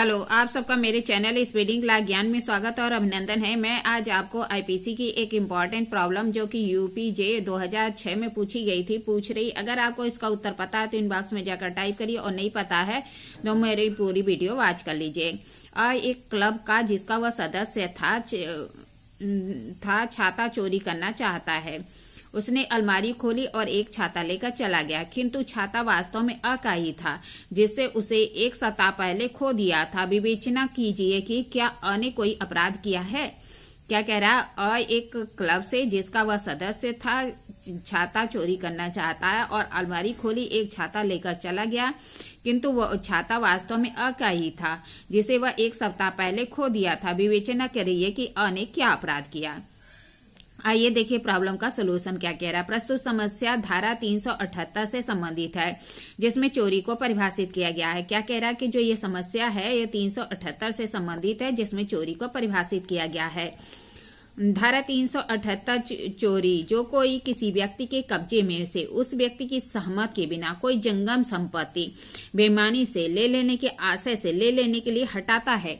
hello आप सबका मेरे चैनल इस वेडिंग ला ज्ञान में स्वागत और अभिनंदन है मैं आज आपको आईपीसी की एक इम्पॉर्टेंट प्रॉब्लम जो कि यूपीजे 2006 में पूछी गई थी पूछ रही अगर आपको इसका उत्तर पता है तो इनबॉक्स में जाकर टाइप करिए और नहीं पता है तो मेरी पूरी वीडियो वॉच कर लीजिए और एक क्लब का जिसका वह सदस्य था था छाता चोरी करना चाहता है उसने अलमारी खोली और एक छाता लेकर चला गया किंतु छाता वास्तव में अकाही था जिसे उसे एक सप्ताह पहले खो दिया था विवेचना कीजिए कि क्या अ ने कोई अपराध किया है क्या कह रहा अ एक क्लब से जिसका वह सदस्य था छाता चोरी करना चाहता है और अलमारी खोली एक छाता लेकर चला गया किंतु वह छाता वास्तव में अ का ही था जिसे वह एक सप्ताह पहले खो दिया था विवेचना करिए कि अ ने क्या अपराध किया आइए देखिए प्रॉब्लम का सोल्यूशन क्या कह रहा है प्रस्तुत समस्या धारा 378 से संबंधित है जिसमें चोरी को परिभाषित किया गया है क्या कह रहा है कि जो ये समस्या है ये 378 से संबंधित है जिसमें चोरी को परिभाषित किया गया है धारा 378 चोरी जो कोई किसी व्यक्ति के कब्जे में से उस व्यक्ति की सहमत के बिना कोई जंगम संपत्ति बेमानी से ले लेने के आशय से ले लेने के लिए हटाता है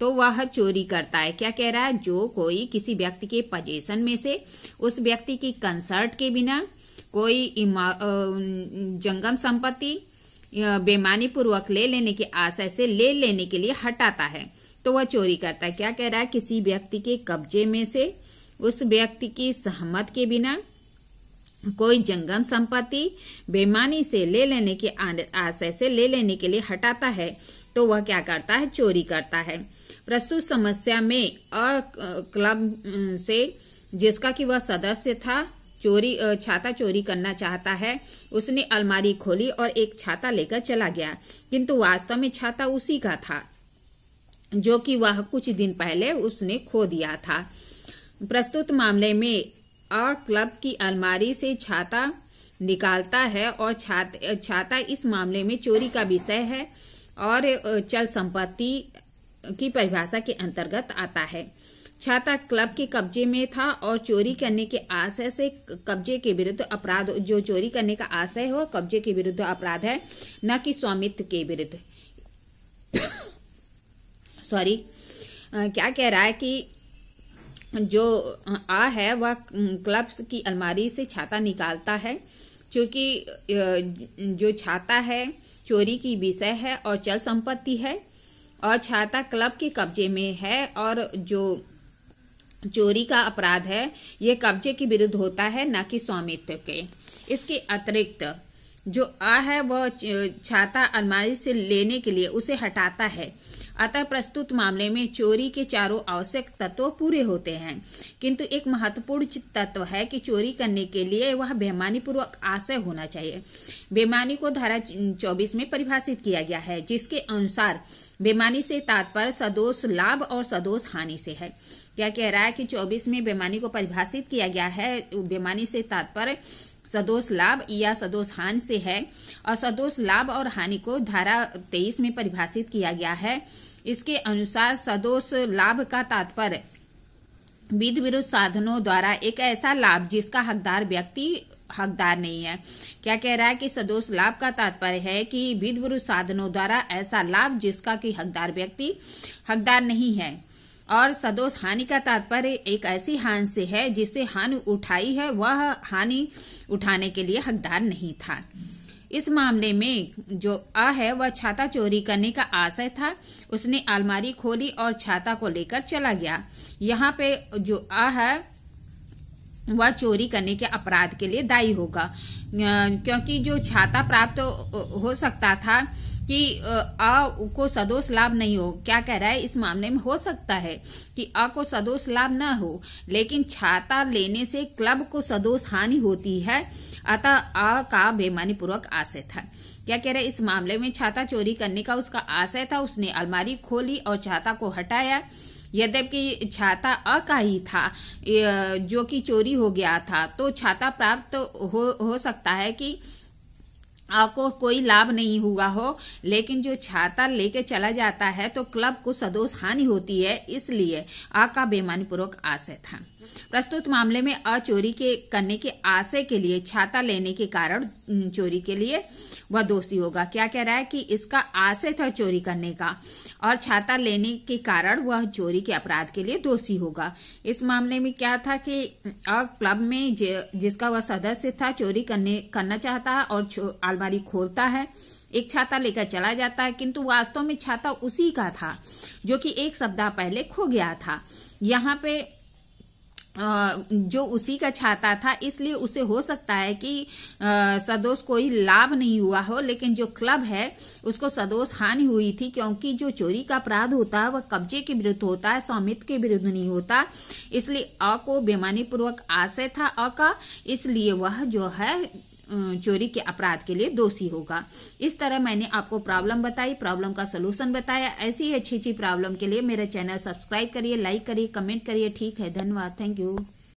तो वह चोरी करता है क्या कह रहा है जो कोई किसी व्यक्ति के पजेशन में से उस व्यक्ति की कंसर्ट के बिना कोई जंगम संपत्ति बेमानी पूर्वक ले लेने के आशय से ले लेने के लिए हटाता है तो वह चोरी करता है क्या कह रहा है किसी व्यक्ति के कब्जे में से उस व्यक्ति की सहमत के बिना कोई जंगम संपत्ति बेमानी से ले लेने के आशय से ले लेने के लिए हटाता है तो वह क्या करता है चोरी करता है प्रस्तुत समस्या में अ क्लब से जिसका कि वह सदस्य था चोरी छाता चोरी करना चाहता है उसने अलमारी खोली और एक छाता लेकर चला गया किंतु वास्तव में छाता उसी का था जो कि वह कुछ दिन पहले उसने खो दिया था प्रस्तुत मामले में अ क्लब की अलमारी से छाता निकालता है और छाता इस मामले में चोरी का विषय है और चल संपत्ति की परिभाषा के अंतर्गत आता है छाता क्लब के कब्जे में था और चोरी करने के आशय से कब्जे के विरुद्ध अपराध जो चोरी करने का आशय हो कब्जे के विरुद्ध अपराध है न कि स्वामित्व के विरुद्ध सॉरी क्या कह रहा है कि जो आ है वह क्लब की अलमारी से छाता निकालता है क्योंकि जो छाता है चोरी की विषय है और चल संपत्ति है और छाता क्लब के कब्जे में है और जो चोरी का अपराध है ये कब्जे के विरुद्ध होता है न कि स्वामित्व के इसके अतिरिक्त जो आ है वह छाता अलमारी से लेने के लिए उसे हटाता है अतः प्रस्तुत मामले में चोरी के चारों आवश्यक तत्व पूरे होते हैं किंतु एक महत्वपूर्ण तत्व है कि चोरी करने के लिए वह बेमानी पूर्वक आशय होना चाहिए बेमानी को धारा चौबीस में परिभाषित किया गया है जिसके अनुसार बेमानी से तात्पर्य सदोष लाभ और सदोष हानि से है क्या कह रहा है कि 24 में बेमानी को परिभाषित किया गया है बेमानी से तात्पर्य सदोष लाभ या सदोष हानि से है और सदोष लाभ और हानि को धारा तेईस में परिभाषित किया गया है इसके अनुसार सदोष लाभ का तात्पर्य विध विरुद्ध साधनों द्वारा एक ऐसा लाभ जिसका हकदार व्यक्ति हकदार नहीं है क्या कह रहा है कि सदोष लाभ का तात्पर्य है कि विधि विरुद्ध साधनों द्वारा ऐसा लाभ जिसका कि हकदार व्यक्ति हकदार नहीं है और सदोष हानि का तात्पर्य एक ऐसी हानि से है जिसे हानि उठाई है वह हानि उठाने के लिए हकदार नहीं था इस मामले में जो अ है वह छाता चोरी करने का आशय था उसने अलमारी खोली और छाता को लेकर चला गया यहाँ पे जो अ है वह चोरी करने के अपराध के लिए दायी होगा क्योंकि जो छाता प्राप्त हो सकता था कि अ को सदोष लाभ नहीं हो क्या कह रहा है इस मामले में हो सकता है कि अ को सदोष लाभ न हो लेकिन छाता लेने से क्लब को सदोष हानि होती है अतः अ का बेमानी पूर्वक आशय था क्या कह रहे इस मामले में छाता चोरी करने का उसका आशय था उसने अलमारी खोली और छाता को हटाया यद्यपि छाता अ का ही था जो कि चोरी हो गया था तो छाता प्राप्त हो, हो सकता है कि आपको कोई लाभ नहीं हुआ हो लेकिन जो छाता लेके चला जाता है तो क्लब को सदोष हानि होती है इसलिए आ का बेमानी पूर्वक आशय था प्रस्तुत मामले में अचोरी के करने के आशय के लिए छाता लेने के कारण चोरी के लिए वह दोषी होगा क्या कह रहा है कि इसका आशय था चोरी करने का और छाता लेने के कारण वह चोरी के अपराध के लिए दोषी होगा इस मामले में क्या था कि क्लब में जिसका वह सदस्य था चोरी करने करना चाहता है और अलमारी खोलता है एक छाता लेकर चला जाता है किंतु वास्तव में छाता उसी का था जो कि एक सप्ताह पहले खो गया था यहाँ पे जो उसी का छाता था इसलिए उसे हो सकता है कि सदोष कोई लाभ नहीं हुआ हो लेकिन जो क्लब है उसको सदोष हानि हुई थी क्योंकि जो चोरी का अपराध होता है वह कब्जे के विरुद्ध होता है स्वामित्व के विरुद्ध नहीं होता इसलिए अ को बेमानी पूर्वक आशय था अ का इसलिए वह जो है चोरी के अपराध के लिए दोषी होगा इस तरह मैंने आपको प्रॉब्लम बताई प्रॉब्लम का सोल्यूशन बताया ऐसी अच्छी अच्छी प्रॉब्लम के लिए मेरा चैनल सब्सक्राइब करिए लाइक करिए कमेंट करिए ठीक है धन्यवाद थैंक यू